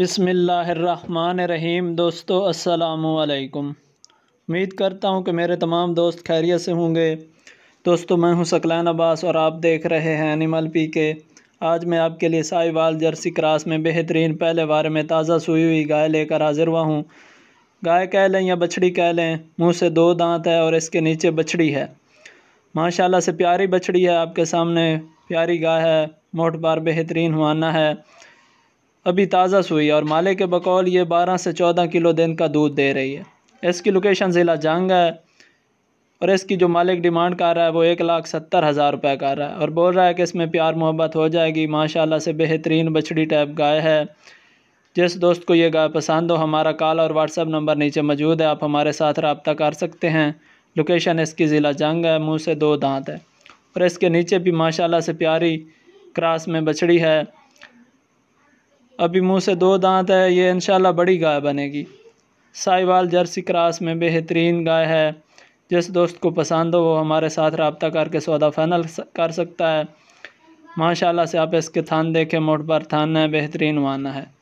बसमीम दोस्तों असलकुम उम्मीद करता हूँ कि मेरे तमाम दोस्त खैरियत से होंगे दोस्तों मैं हूँ सकलान अब्बास और आप देख रहे हैं एनिमल पी के आज मैं आपके लिए साहिवाल जर्सी क्रास में बेहतरीन पहले बार में ताज़ा सूई हुई गाय लेकर हाजिर हुआ हूँ गाय कह लें या बछड़ी कह लें मुँह से दो दांत है और इसके नीचे बछड़ी है माशाल्लाह से प्यारी बछड़ी है आपके सामने प्यारी गाय है मोट बार बेहतरीन हुआना है अभी ताज़ा सूई और माले के बकौल ये बारह से चौदह किलो दिन का दूध दे रही है इसकी लोकेशन ज़िला जंग है और इसकी जो मालिक डिमांड कर रहा है वो एक लाख सत्तर हज़ार रुपये कर रहा है और बोल रहा है कि इसमें प्यार मोहब्बत हो जाएगी माशाल्लाह से बेहतरीन बछड़ी टाइप गाय है जिस दोस्त को ये गाय पसंद हो हमारा कॉल और व्हाट्सअप नंबर नीचे मौजूद है आप हमारे साथ रबता कर सकते हैं लोकेशन इसकी ज़िला जंग है मुँह से दो दांत है और इसके नीचे भी माशाला से प्यारी क्रास में बछड़ी है अभी मुंह से दो दांत है ये इनशाला बड़ी गाय बनेगी साहिवाल जर्सी क्रास में बेहतरीन गाय है जिस दोस्त को पसंद हो वो हमारे साथ रबता करके सौदा फाइनल कर सकता है माशाला से आप इसके थान देखें मोट पर थान है बेहतरीन वाना है